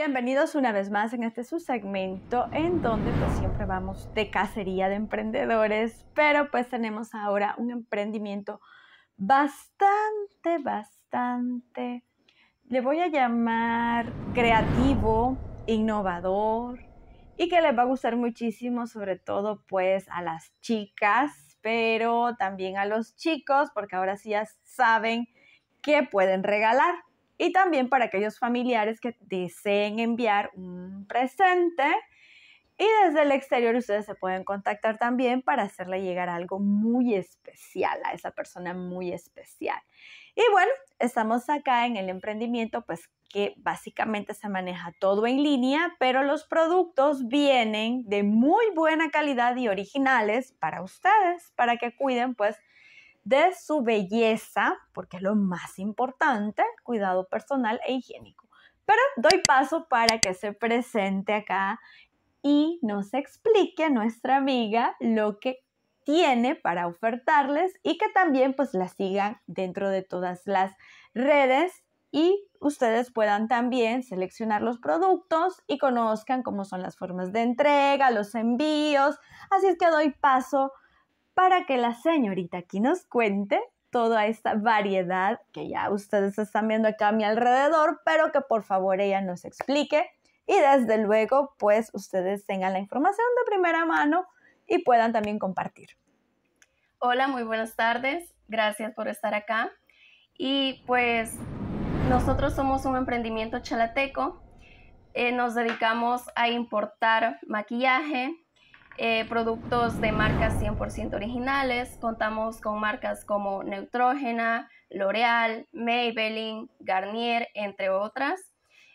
Bienvenidos una vez más en este subsegmento en donde pues siempre vamos de cacería de emprendedores, pero pues tenemos ahora un emprendimiento bastante, bastante, le voy a llamar creativo, innovador y que les va a gustar muchísimo, sobre todo pues a las chicas, pero también a los chicos, porque ahora sí ya saben qué pueden regalar. Y también para aquellos familiares que deseen enviar un presente. Y desde el exterior ustedes se pueden contactar también para hacerle llegar algo muy especial a esa persona muy especial. Y bueno, estamos acá en el emprendimiento, pues que básicamente se maneja todo en línea, pero los productos vienen de muy buena calidad y originales para ustedes, para que cuiden pues de su belleza, porque es lo más importante, cuidado personal e higiénico. Pero doy paso para que se presente acá y nos explique a nuestra amiga lo que tiene para ofertarles y que también pues la sigan dentro de todas las redes y ustedes puedan también seleccionar los productos y conozcan cómo son las formas de entrega, los envíos. Así es que doy paso para que la señorita aquí nos cuente toda esta variedad que ya ustedes están viendo acá a mi alrededor, pero que por favor ella nos explique y desde luego pues ustedes tengan la información de primera mano y puedan también compartir. Hola, muy buenas tardes, gracias por estar acá y pues nosotros somos un emprendimiento chalateco, eh, nos dedicamos a importar maquillaje, eh, productos de marcas 100% originales. Contamos con marcas como Neutrógena, L'Oreal, Maybelline, Garnier, entre otras.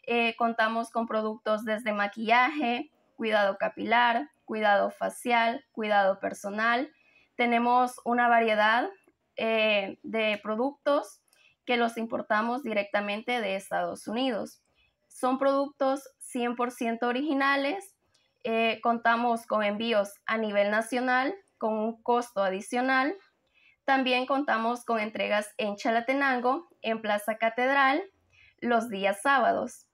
Eh, contamos con productos desde maquillaje, cuidado capilar, cuidado facial, cuidado personal. Tenemos una variedad eh, de productos que los importamos directamente de Estados Unidos. Son productos 100% originales eh, contamos con envíos a nivel nacional con un costo adicional. También contamos con entregas en Chalatenango, en Plaza Catedral, los días sábados.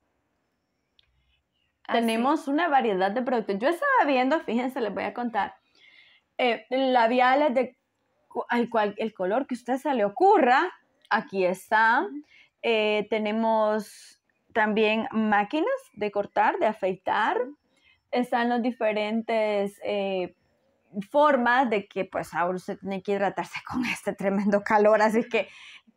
Tenemos una variedad de productos. Yo estaba viendo, fíjense, les voy a contar, eh, labiales de el, cual, el color que usted se le ocurra. Aquí está. Eh, tenemos también máquinas de cortar, de afeitar están las diferentes eh, formas de que pues ahora usted tiene que hidratarse con este tremendo calor, así que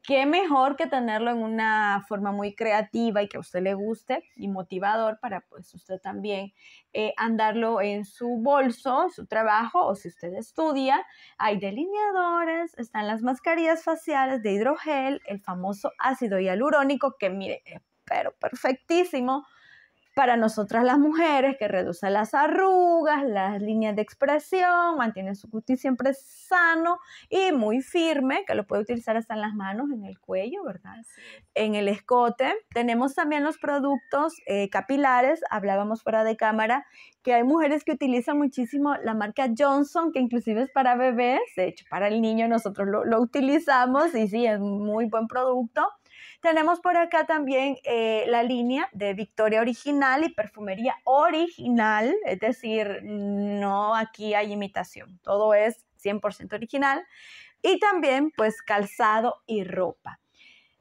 qué mejor que tenerlo en una forma muy creativa y que a usted le guste y motivador para pues usted también eh, andarlo en su bolso, en su trabajo o si usted estudia. Hay delineadores, están las mascarillas faciales de hidrogel, el famoso ácido hialurónico que mire, eh, pero perfectísimo para nosotras las mujeres, que reduce las arrugas, las líneas de expresión, mantiene su cutis siempre sano y muy firme, que lo puede utilizar hasta en las manos, en el cuello, ¿verdad? Sí. En el escote. Tenemos también los productos eh, capilares, hablábamos fuera de cámara, que hay mujeres que utilizan muchísimo la marca Johnson, que inclusive es para bebés, de hecho para el niño nosotros lo, lo utilizamos y sí, es muy buen producto. Tenemos por acá también eh, la línea de Victoria Original y Perfumería Original, es decir, no aquí hay imitación, todo es 100% original. Y también pues calzado y ropa.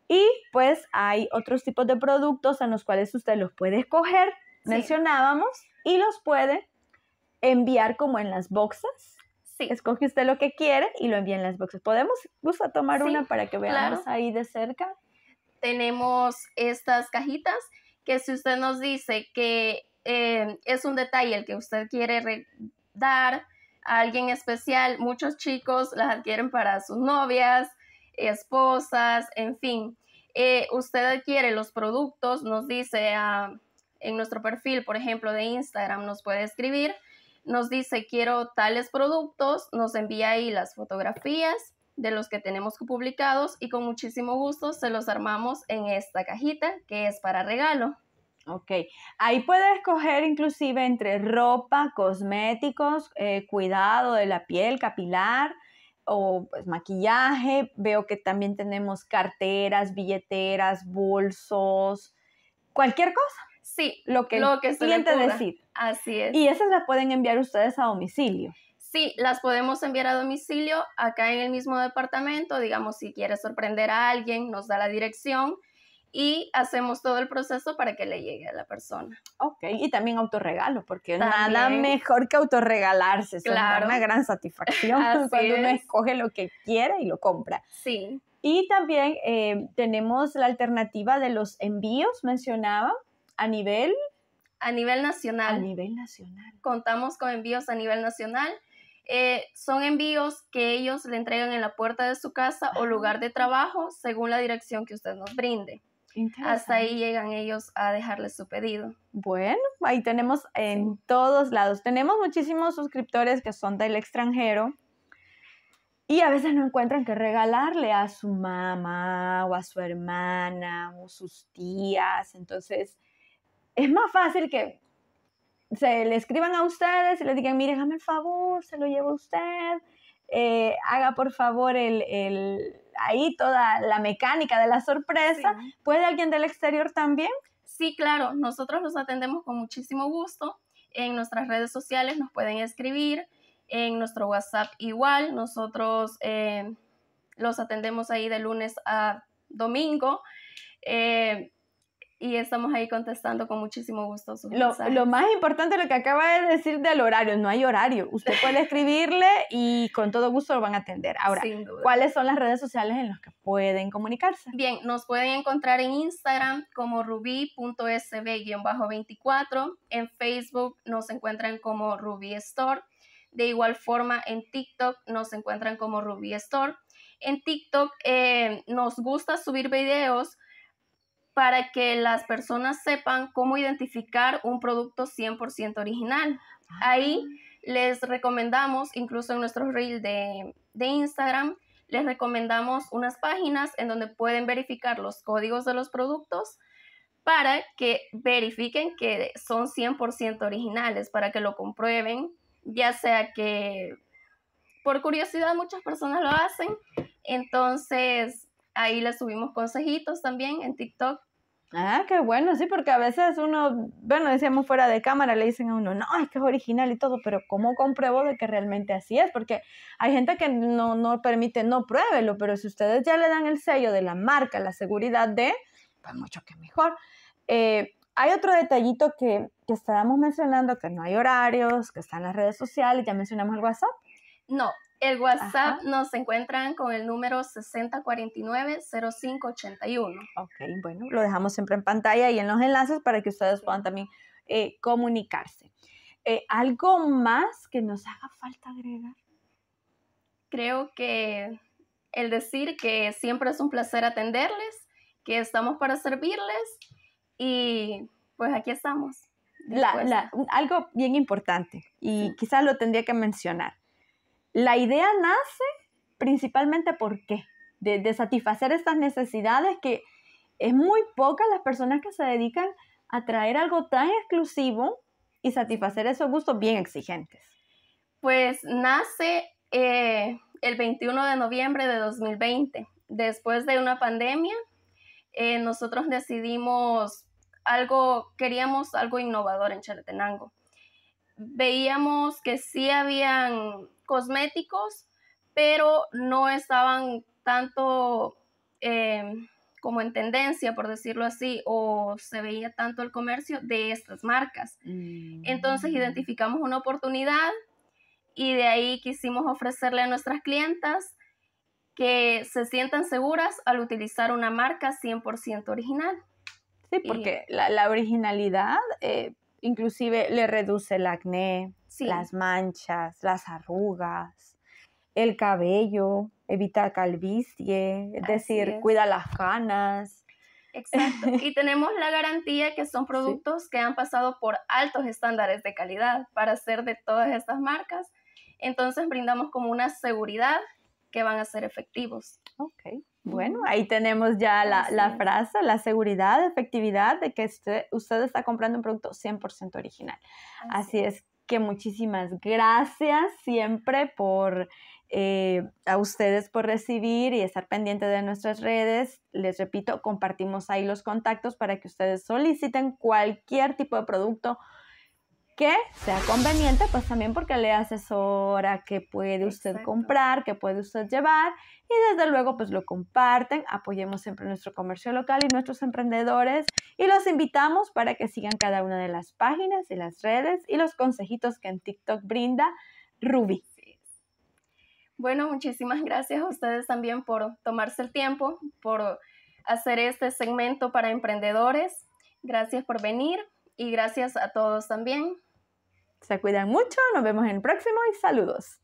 Y pues hay otros tipos de productos en los cuales usted los puede escoger, mencionábamos, y los puede enviar como en las boxas. Sí. Escoge usted lo que quiere y lo envía en las boxas. ¿Podemos, gusta tomar una para que veamos ahí de cerca? tenemos estas cajitas que si usted nos dice que eh, es un detalle el que usted quiere dar a alguien especial, muchos chicos las adquieren para sus novias, esposas, en fin. Eh, usted adquiere los productos, nos dice en nuestro perfil, por ejemplo, de Instagram, nos puede escribir, nos dice quiero tales productos, nos envía ahí las fotografías de los que tenemos publicados y con muchísimo gusto se los armamos en esta cajita que es para regalo. Ok, ahí puedes escoger inclusive entre ropa, cosméticos, eh, cuidado de la piel, capilar o pues, maquillaje. Veo que también tenemos carteras, billeteras, bolsos, cualquier cosa. Sí, lo que, lo que decir. Así es. Y esas las pueden enviar ustedes a domicilio. Sí, las podemos enviar a domicilio acá en el mismo departamento. Digamos, si quiere sorprender a alguien, nos da la dirección y hacemos todo el proceso para que le llegue a la persona. Ok, y también autorregalo, porque nada mejor que autorregalarse. Es una gran satisfacción cuando uno escoge lo que quiere y lo compra. Sí. Y también eh, tenemos la alternativa de los envíos, mencionaba, a nivel... A nivel nacional. A nivel nacional. Contamos con envíos a nivel nacional eh, son envíos que ellos le entregan en la puerta de su casa o lugar de ah. trabajo según la dirección que usted nos brinde. Hasta ahí llegan ellos a dejarles su pedido. Bueno, ahí tenemos en todos lados. Tenemos muchísimos suscriptores que son del extranjero y a veces no encuentran qué regalarle a su mamá o a su hermana o sus tías. Entonces, es más fácil que se le escriban a ustedes y le digan, mire, hágame el favor, se lo llevo a usted, eh, haga por favor el, ahí toda la mecánica de la sorpresa. ¿Puede alguien del exterior también? Sí, claro, nosotros los atendemos con muchísimo gusto. En nuestras redes sociales nos pueden escribir, en nuestro WhatsApp igual, nosotros eh, los atendemos ahí de lunes a domingo. Eh, y estamos ahí contestando con muchísimo gusto sus lo, mensajes. Lo más importante lo que acaba de decir del horario, no hay horario. Usted puede escribirle y con todo gusto lo van a atender. Ahora, ¿cuáles son las redes sociales en las que pueden comunicarse? Bien, nos pueden encontrar en Instagram como rubísb 24 en Facebook nos encuentran como Ruby Store, de igual forma en TikTok nos encuentran como Ruby Store. En TikTok eh, nos gusta subir videos para que las personas sepan cómo identificar un producto 100% original. Ah. Ahí les recomendamos, incluso en nuestro reel de, Instagram, les recomendamos unas páginas en donde pueden verificar los códigos de los productos para que verifiquen que son 100% originales, para que lo comprueben, ya sea que por curiosidad muchas personas lo hacen, entonces Ahí les subimos consejitos también en TikTok. Ah, qué bueno, sí, porque a veces uno, bueno, decíamos fuera de cámara, le dicen a uno, no, es que es original y todo, pero ¿cómo compruebo de que realmente así es? Porque hay gente que no, permite, no pruébelo, pero si ustedes ya le dan el sello de la marca, la seguridad de, pues mucho que mejor. Eh, hay otro detallito que, que estábamos mencionando, que no hay horarios, que están las redes sociales, ya mencionamos el WhatsApp. No, el WhatsApp nos encuentran con el número 6049-0581. Ok, bueno, lo dejamos siempre en pantalla y en los enlaces para que ustedes puedan también eh, comunicarse. Eh, ¿Algo más que nos haga falta agregar? Creo que el decir que siempre es un placer atenderles, que estamos para servirles y pues aquí estamos. La, algo bien importante y quizás lo tendría que mencionar la idea nace principalmente por qué? De, satisfacer estas necesidades que es muy poca las personas que se dedican a traer algo tan exclusivo y satisfacer esos gustos bien exigentes. Pues nace eh, el 21 de noviembre de 2020. Después de una pandemia, eh, nosotros decidimos algo, queríamos algo innovador en Chalatenango veíamos que sí habían cosméticos, pero no estaban tanto em, como en tendencia, por decirlo así, o se veía tanto el comercio de estas marcas. Entonces mm. identificamos una oportunidad y de ahí quisimos ofrecerle a nuestras clientas que se sientan seguras al utilizar una marca 100% original. Sí, porque la, originalidad eh, inclusive le reduce el acné, las manchas, las arrugas, el cabello, evita calvicie, es decir, cuida las canas. Exacto. Y tenemos la garantía que son productos que han pasado por altos estándares de calidad para ser de todas estas marcas. Entonces brindamos como una seguridad que van a ser efectivos. Ok. Bueno, ahí tenemos ya la, frase, la seguridad, efectividad de que este, usted, está comprando un producto 100% original. Así, es que muchísimas gracias siempre por eh, a ustedes por recibir y estar pendiente de nuestras redes. Les repito, compartimos ahí los contactos para que ustedes soliciten cualquier tipo de producto que sea conveniente, pues también porque le asesora que puede usted comprar, qué puede usted llevar y desde luego pues lo comparten, apoyemos siempre nuestro comercio local y nuestros emprendedores y los invitamos para que sigan cada una de las páginas y las redes y los consejitos que en TikTok brinda Ruby. Bueno, muchísimas gracias a ustedes también por tomarse el tiempo, por hacer este segmento para emprendedores. Gracias por venir y gracias a todos también. Se cuidan mucho, nos vemos en el próximo y saludos.